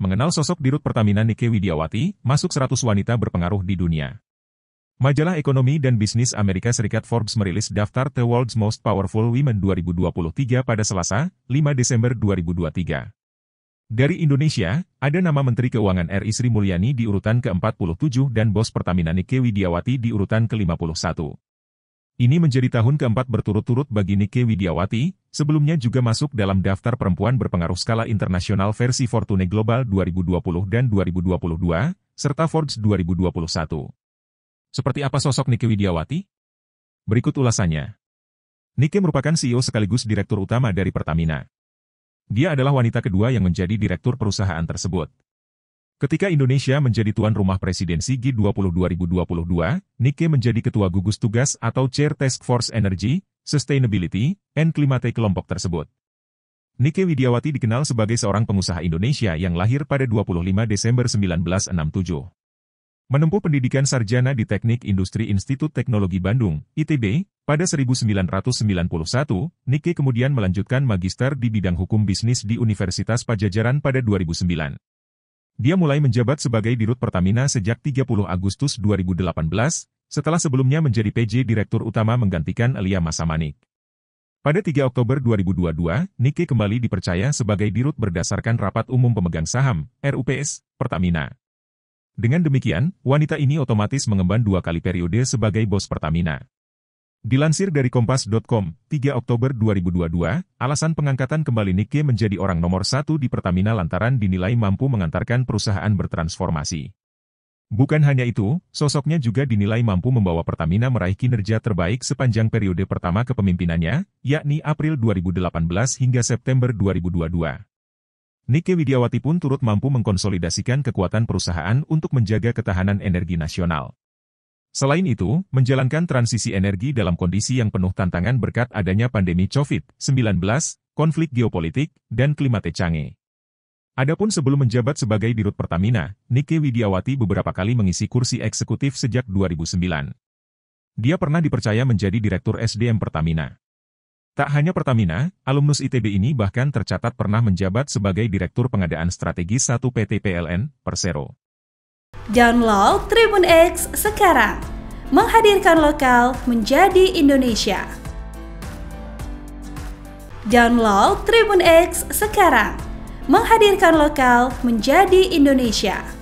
Mengenal sosok Dirut Pertamina Nike Widiawati, masuk 100 wanita berpengaruh di dunia. Majalah Ekonomi dan Bisnis Amerika Serikat Forbes merilis daftar The World's Most Powerful Women 2023 pada Selasa, 5 Desember 2023. Dari Indonesia, ada nama Menteri Keuangan RI Sri Mulyani di urutan ke-47 dan Bos Pertamina Nike Widiawati di urutan ke-51. Ini menjadi tahun keempat berturut-turut bagi Nike Widiawati, sebelumnya juga masuk dalam daftar perempuan berpengaruh skala internasional versi Fortune Global 2020 dan 2022, serta Forbes 2021. Seperti apa sosok Nike Widiawati? Berikut ulasannya. Nike merupakan CEO sekaligus direktur utama dari Pertamina. Dia adalah wanita kedua yang menjadi direktur perusahaan tersebut. Ketika Indonesia menjadi tuan rumah presidensi G20 2022, Nike menjadi ketua gugus tugas atau Chair Task Force Energy, Sustainability, and Climate kelompok tersebut. Nike Widiawati dikenal sebagai seorang pengusaha Indonesia yang lahir pada 25 Desember 1967. Menempuh pendidikan sarjana di Teknik Industri Institut Teknologi Bandung, ITB, pada 1991, Nike kemudian melanjutkan magister di bidang hukum bisnis di Universitas Pajajaran pada 2009. Dia mulai menjabat sebagai Dirut Pertamina sejak 30 Agustus 2018, setelah sebelumnya menjadi PJ Direktur Utama menggantikan Elia Masamanik. Pada 3 Oktober 2022, Nike kembali dipercaya sebagai dirut berdasarkan Rapat Umum Pemegang Saham, RUPS, Pertamina. Dengan demikian, wanita ini otomatis mengemban dua kali periode sebagai bos Pertamina. Dilansir dari Kompas.com, 3 Oktober 2022, alasan pengangkatan kembali Nike menjadi orang nomor satu di Pertamina lantaran dinilai mampu mengantarkan perusahaan bertransformasi. Bukan hanya itu, sosoknya juga dinilai mampu membawa Pertamina meraih kinerja terbaik sepanjang periode pertama kepemimpinannya, yakni April 2018 hingga September 2022. Nike Widiawati pun turut mampu mengkonsolidasikan kekuatan perusahaan untuk menjaga ketahanan energi nasional. Selain itu, menjalankan transisi energi dalam kondisi yang penuh tantangan berkat adanya pandemi COVID-19, konflik geopolitik, dan klimate canggih. Adapun sebelum menjabat sebagai Dirut Pertamina, Nike Widiawati beberapa kali mengisi kursi eksekutif sejak 2009. Dia pernah dipercaya menjadi Direktur SDM Pertamina. Tak hanya Pertamina, alumnus ITB ini bahkan tercatat pernah menjabat sebagai Direktur Pengadaan Strategis 1 PT PLN, Persero. Download Tribun X sekarang. Menghadirkan lokal menjadi Indonesia. Download Tribun X sekarang. Menghadirkan lokal menjadi Indonesia.